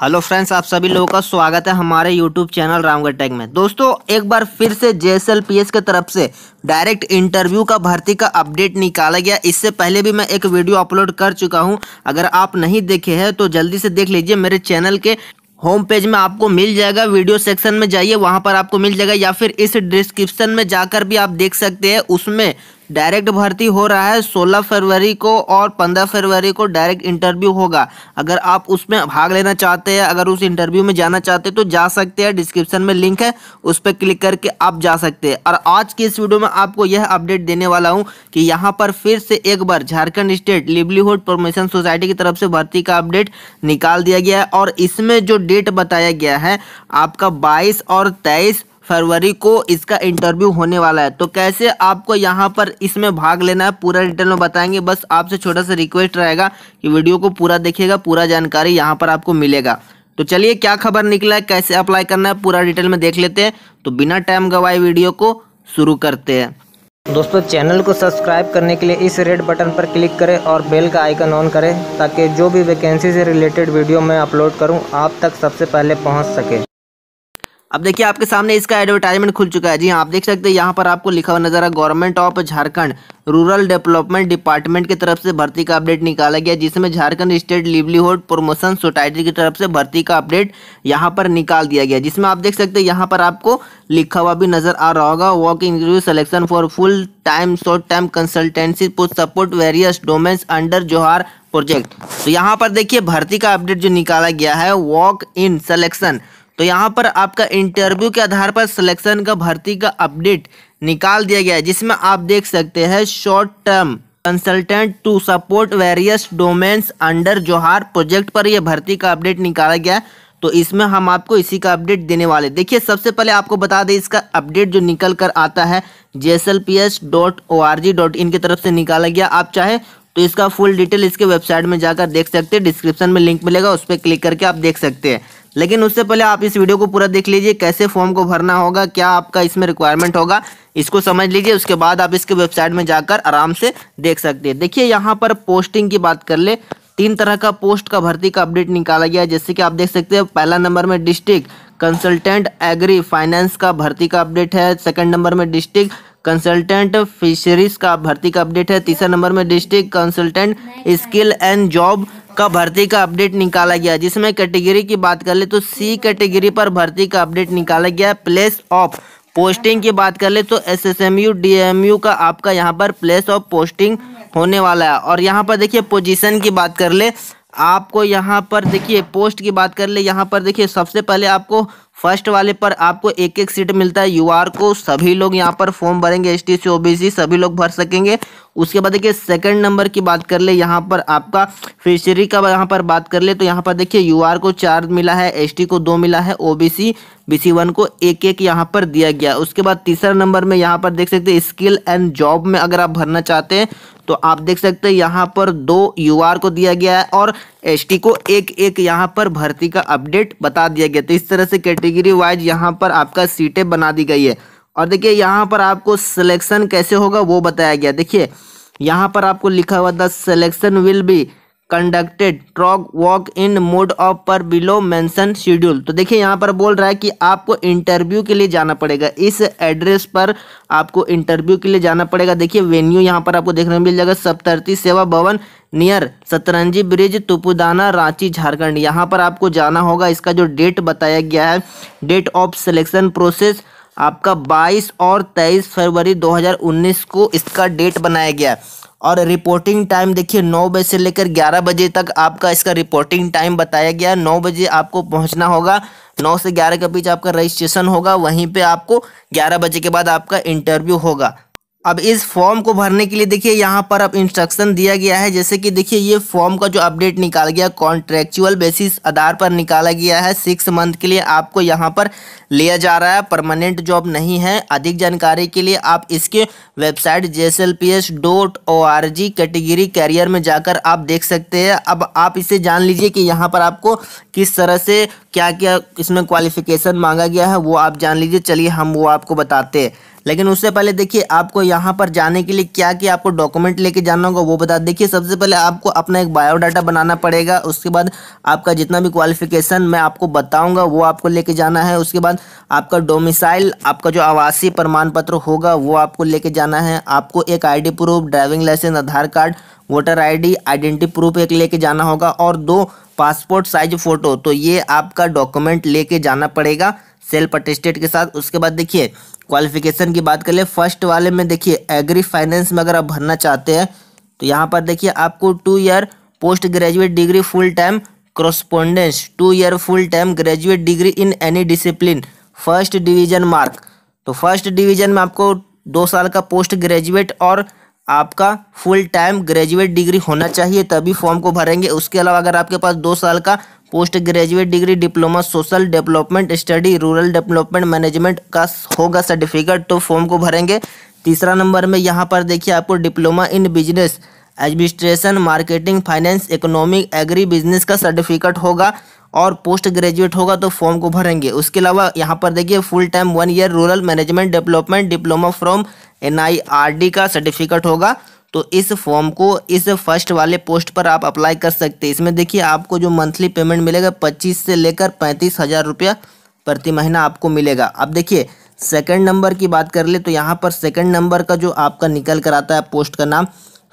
hello friends आप सभी लोगों का स्वागत है हमारे यूट्यूब चैनल रामगढ़ टेक में दोस्तों एक बार फिर से जे एस के तरफ से डायरेक्ट इंटरव्यू का भर्ती का अपडेट निकाला गया इससे पहले भी मैं एक वीडियो अपलोड कर चुका हूं अगर आप नहीं देखे हैं तो जल्दी से देख लीजिए मेरे चैनल के होम पेज में आपको मिल जाएगा वीडियो सेक्शन में जाइए वहाँ पर आपको मिल जाएगा या फिर इस डिस्क्रिप्शन में जाकर भी आप देख सकते हैं उसमें डायरेक्ट भर्ती हो रहा है 16 फरवरी को और 15 फरवरी को डायरेक्ट इंटरव्यू होगा अगर आप उसमें भाग लेना चाहते हैं अगर उस इंटरव्यू में जाना चाहते हैं तो जा सकते हैं डिस्क्रिप्शन में लिंक है उस पर क्लिक करके आप जा सकते हैं और आज की इस वीडियो में आपको यह अपडेट देने वाला हूँ कि यहाँ पर फिर से एक बार Jharkhand state livelihood promotion society की तरफ से भर्ती का अपडेट निकाल दिया गया है और इसमें जो डेट बताया गया है आपका बाईस और तेईस फरवरी को इसका इंटरव्यू होने वाला है तो कैसे आपको यहाँ पर इसमें भाग लेना है पूरा डिटेल में बताएंगे बस आपसे छोटा सा रिक्वेस्ट रहेगा कि वीडियो को पूरा देखिएगा पूरा जानकारी यहाँ पर आपको मिलेगा तो चलिए क्या खबर निकला है कैसे अप्लाई करना है पूरा डिटेल में देख लेते हैं तो बिना टाइम गवाए वीडियो को शुरू करते हैं दोस्तों चैनल को सब्सक्राइब करने के लिए इस रेड बटन पर क्लिक करें और बेल का आइकन ऑन करें ताकि जो भी वैकेंसी से रिलेटेड वीडियो मैं अपलोड करूं आप तक सबसे पहले पहुंच सके अब देखिए आपके सामने इसका एडवर्टाइजमेंट खुल चुका है जी हाँ आप देख सकते हैं यहाँ पर आपको लिखा हुआ नजर आ government of Jharkhand rural development department की तरफ से भर्ती का अपडेट निकाला गया जिसमें Jharkhand state livelihood promotion society की तरफ से भर्ती का अपडेट यहाँ पर निकाल दिया गया जिसमें आप देख सकते हैं यहाँ पर आपको लिखा हुआ भी नजर आ रहा होगा walk interview selection for full time short time consultancy support various domains under Johar project तो यहाँ पर देखिए भर्ती का अपडेट जो निकाला गया है वॉक इन सेलेक्शन तो यहाँ पर आपका इंटरव्यू के आधार पर सिलेक्शन का भर्ती का अपडेट निकाल दिया गया है जिसमें आप देख सकते हैं short term consultant to support various domains under Johar project पर यह भर्ती का अपडेट निकाला गया है तो इसमें हम आपको इसी का अपडेट देने वाले देखिए सबसे पहले आपको बता दें इसका अपडेट जो निकल कर आता है J S L P S dot O R G dot in की तरफ से निकाला गया आप चाहे तो इसका फुल डिटेल इसके वेबसाइट में जाकर देख सकते हैं डिस्क्रिप्शन में लिंक मिलेगा उस पर क्लिक करके आप देख सकते हैं लेकिन उससे पहले आप इस वीडियो को पूरा देख लीजिए कैसे फॉर्म को भरना होगा क्या आपका इसमें रिक्वायरमेंट होगा इसको समझ लीजिए उसके बाद आप इसके वेबसाइट में जाकर आराम से देख सकते हैं देखिए यहाँ पर पोस्टिंग की बात कर ले तीन तरह का पोस्ट का भर्ती का अपडेट निकाला गया जैसे कि आप देख सकते हैं पहला नंबर में डिस्ट्रिक्ट कंसल्टेंट एग्री फाइनेंस का भर्ती का अपडेट है सेकंड नंबर में डिस्ट्रिक्ट कंसल्टेंट फिशरीज का भर्ती का अपडेट है तीसरा नंबर में district consultant skill and job का भर्ती का अपडेट निकाला गया जिसमें कैटेगरी की बात कर ले तो सी कैटेगरी पर भर्ती का अपडेट निकाला गया प्लेस ऑफ पोस्टिंग की बात कर ले तो S S M U D M U का आपका यहाँ पर प्लेस ऑफ पोस्टिंग होने वाला है और यहाँ पर देखिए पोजीशन की बात कर ले आपको यहाँ पर देखिए पोस्ट की बात कर ले यहाँ पर देखिए सबसे पहले आपको फर्स्ट वाले पर आपको एक एक सीट मिलता है यूआर को सभी लोग यहाँ पर फॉर्म भरेंगे एस टी ओबीसी सभी लोग भर सकेंगे उसके बाद देखिए सेकंड नंबर की बात कर ले यहाँ पर आपका फिशरी का यहाँ पर बात कर ले तो यहाँ पर देखिए यूआर को चार मिला है एसटी को दो मिला है ओबीसी बीसी वन को एक एक यहाँ पर दिया गया उसके बाद तीसरा नंबर में यहाँ पर देख सकते स्किल एंड जॉब में अगर आप भरना चाहते हैं तो आप देख सकते हैं यहाँ पर दो यू को दिया गया है और एस को एक एक यहाँ पर भर्ती का अपडेट बता दिया गया तो इस तरह से कैटेगरी वाइज यहाँ पर आपका सीटें बना दी गई है और देखिए यहाँ पर आपको सिलेक्शन कैसे होगा वो बताया गया देखिए यहाँ पर आपको लिखा हुआ the selection will be conducted through walk in mode of per below mentioned schedule तो देखिए यहाँ पर बोल रहा है कि आपको इंटरव्यू के लिए जाना पड़ेगा इस एड्रेस पर आपको इंटरव्यू के लिए जाना पड़ेगा देखिए वेन्यू यहाँ पर आपको देखने को मिल जाएगा सप्तरती सेवा भवन नियर सतरंजी ब्रिज तुपुदाना रांची झारखंड यहाँ पर आपको जाना होगा इसका जो डेट बताया गया है डेट ऑफ सिलेक्शन प्रोसेस आपका 22 और 23 फरवरी 2019 को इसका डेट बनाया गया है और रिपोर्टिंग टाइम देखिए नौ बजे से लेकर ग्यारह बजे तक आपका इसका रिपोर्टिंग टाइम बताया गया नौ बजे आपको पहुंचना होगा नौ से ग्यारह के बीच आपका रजिस्ट्रेशन होगा वहीं पे आपको ग्यारह बजे के बाद आपका इंटरव्यू होगा अब इस फॉर्म को भरने के लिए देखिए यहाँ पर अब इंस्ट्रक्शन दिया गया है जैसे कि देखिए ये फॉर्म का जो अपडेट निकाल गया कॉन्ट्रेक्चुअल बेसिस आधार पर निकाला गया है सिक्स मंथ के लिए आपको यहाँ पर लिया जा रहा है परमानेंट जॉब नहीं है अधिक जानकारी के लिए आप इसके website J S L P S dot O R G category career में जाकर आप देख सकते हैं अब आप इसे जान लीजिए कि यहाँ पर आपको किस तरह से क्या क्या इसमें क्वालिफिकेशन मांगा गया है वो आप जान लीजिए चलिए हम वो आपको बताते हैं लेकिन उससे पहले देखिए आपको यहाँ पर जाने के लिए क्या क्या आपको डॉक्यूमेंट लेके जाना होगा वो बता देखिए सबसे पहले आपको अपना एक बायोडाटा बनाना पड़ेगा उसके बाद आपका जितना भी क्वालिफिकेशन मैं आपको बताऊँगा वो आपको लेके जाना है उसके बाद आपका डोमिसाइल आपका जो आवासीय प्रमाण पत्र होगा वो आपको लेके जाना है आपको एक I proof driving licence Aadhaar card voter I D identity proof एक लेके जाना होगा और दो पासपोर्ट साइज फ़ोटो तो ये आपका डॉक्यूमेंट लेके जाना पड़ेगा सेल्फ अटेस्टेड के साथ उसके बाद देखिए क्वालिफिकेशन की बात कर ले फर्स्ट वाले में देखिए एग्री फाइनेंस में अगर आप भरना चाहते हैं तो यहाँ पर देखिए आपको two year post graduate degree full time correspondence two year full time graduate degree in any discipline first division mark तो फर्स्ट डिवीजन में आपको दो साल का पोस्ट ग्रेजुएट और आपका फुल टाइम ग्रेजुएट डिग्री होना चाहिए तभी फॉर्म को भरेंगे उसके अलावा अगर आपके पास दो साल का post graduate degree diploma social development study rural development management का होगा सर्टिफिकेट तो फॉर्म को भरेंगे तीसरा नंबर में यहाँ पर देखिए आपको diploma in business administration marketing finance economic agri business का सर्टिफिकेट होगा और पोस्ट ग्रेजुएट होगा तो फॉर्म को भरेंगे उसके अलावा यहाँ पर देखिए full time one year rural management development diploma from N का सर्टिफिकेट होगा तो इस फॉर्म को इस फर्स्ट वाले पोस्ट पर आप अप्लाई कर सकते हैं इसमें देखिए आपको जो मंथली पेमेंट मिलेगा पच्चीस से लेकर पैंतीस हज़ार रुपया प्रति महीना आपको मिलेगा अब देखिए सेकंड नंबर की बात कर ले तो यहाँ पर सेकंड नंबर का जो आपका निकल कर आता है पोस्ट का नाम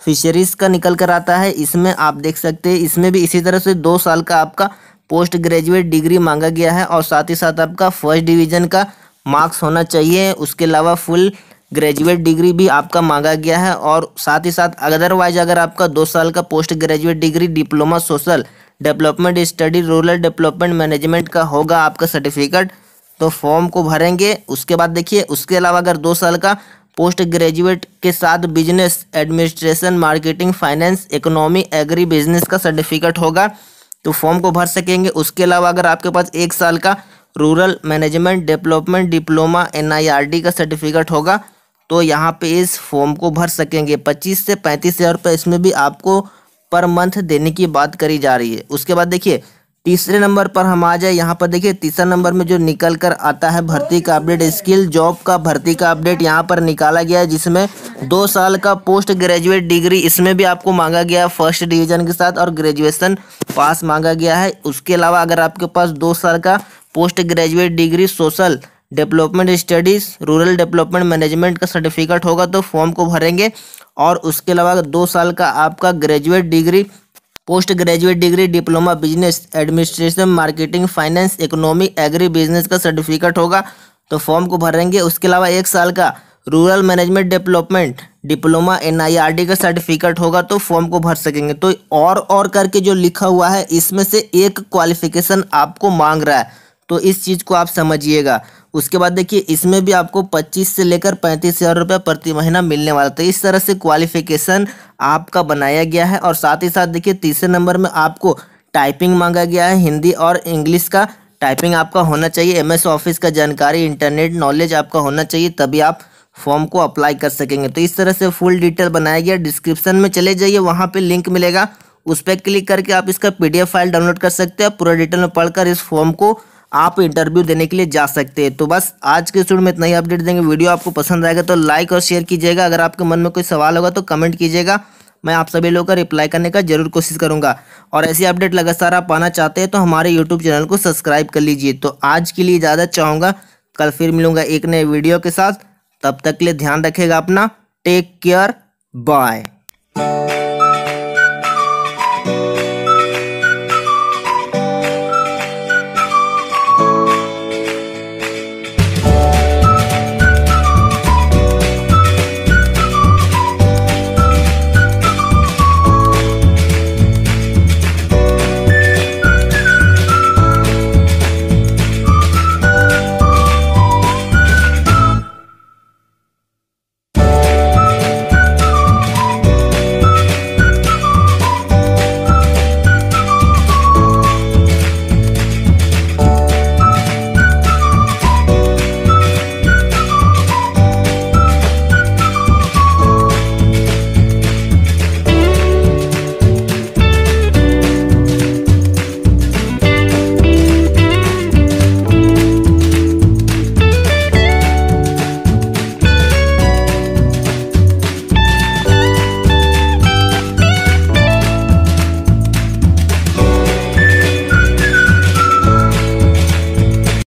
फिशरीज़ का निकल कर आता है इसमें आप देख सकते हैं इसमें भी इसी तरह से दो साल का आपका पोस्ट ग्रेजुएट डिग्री मांगा गया है और साथ ही साथ आपका फर्स्ट डिवीज़न का मार्क्स होना चाहिए उसके अलावा फुल ग्रेजुएट डिग्री भी आपका मांगा गया है और साथ ही साथ अदरवाइज अगर आपका दो साल का post graduate degree diploma social development study rural development management का होगा आपका सर्टिफिकेट तो फॉर्म को भरेंगे उसके बाद देखिए उसके अलावा अगर दो साल का पोस्ट ग्रेजुएट के साथ business administration marketing finance economy agri business का सर्टिफिकेट होगा तो फॉर्म को भर सकेंगे उसके अलावा अगर आपके पास एक साल का rural management development diploma NIRD का सर्टिफिकेट होगा तो यहाँ पे इस फॉर्म को भर सकेंगे पच्चीस से पैंतीस हज़ार रुपये इसमें भी आपको पर मंथ देने की बात करी जा रही है उसके बाद देखिए तीसरे नंबर पर हम आ जाए यहाँ पर देखिए तीसरा नंबर में जो निकल कर आता है भर्ती का अपडेट स्किल जॉब का भर्ती का अपडेट यहाँ पर निकाला गया है जिसमें दो साल का पोस्ट ग्रेजुएट डिग्री इसमें भी आपको मांगा गया है फर्स्ट डिवीजन के साथ और ग्रेजुएशन पास मांगा गया है उसके अलावा अगर आपके पास दो साल का post graduate degree social development studies rural development management का सर्टिफिकेट होगा तो फॉर्म को भरेंगे और उसके अलावा दो साल का आपका graduate degree post graduate degree diploma business administration marketing finance economic agri business का सर्टिफिकेट होगा तो फॉर्म को भरेंगे उसके अलावा एक साल का rural management development diploma N का सर्टिफिकेट होगा तो फॉर्म को भर सकेंगे तो और और करके जो लिखा हुआ है इसमें से एक क्वालिफिकेशन आपको मांग रहा है तो इस चीज़ को आप समझिएगा उसके बाद देखिए इसमें भी आपको पच्चीस से लेकर पैंतीस हज़ार रुपये प्रति महीना मिलने वाला तो इस तरह से क्वालिफिकेशन आपका बनाया गया है और साथ ही साथ देखिए तीसरे नंबर में आपको टाइपिंग मांगा गया है हिंदी और इंग्लिश का टाइपिंग आपका होना चाहिए एम ऑफिस का जानकारी इंटरनेट नॉलेज आपका होना चाहिए तभी आप फॉर्म को अप्लाई कर सकेंगे तो इस तरह से फुल डिटेल बनाया गया डिस्क्रिप्शन में चले जाइए वहाँ पर लिंक मिलेगा उस पर क्लिक करके आप इसका पीडीएफ फाइल डाउनलोड कर सकते हैं पूरा डिटेल में पढ़कर इस फॉर्म को आप इंटरव्यू देने के लिए जा सकते हैं तो बस आज के स्टूडियो में इतना ही अपडेट देंगे वीडियो आपको पसंद आएगा तो लाइक और शेयर कीजिएगा अगर आपके मन में कोई सवाल होगा तो कमेंट कीजिएगा मैं आप सभी लोगों का रिप्लाई करने का जरूर कोशिश करूंगा और ऐसी अपडेट लगातार आप पाना चाहते हैं तो हमारे यूट्यूब चैनल को सब्सक्राइब कर लीजिए तो आज के लिए ज़्यादा चाहूँगा कल फिर मिलूंगा एक नए वीडियो के साथ तब तक के लिए ध्यान रखेगा अपना टेक केयर बाय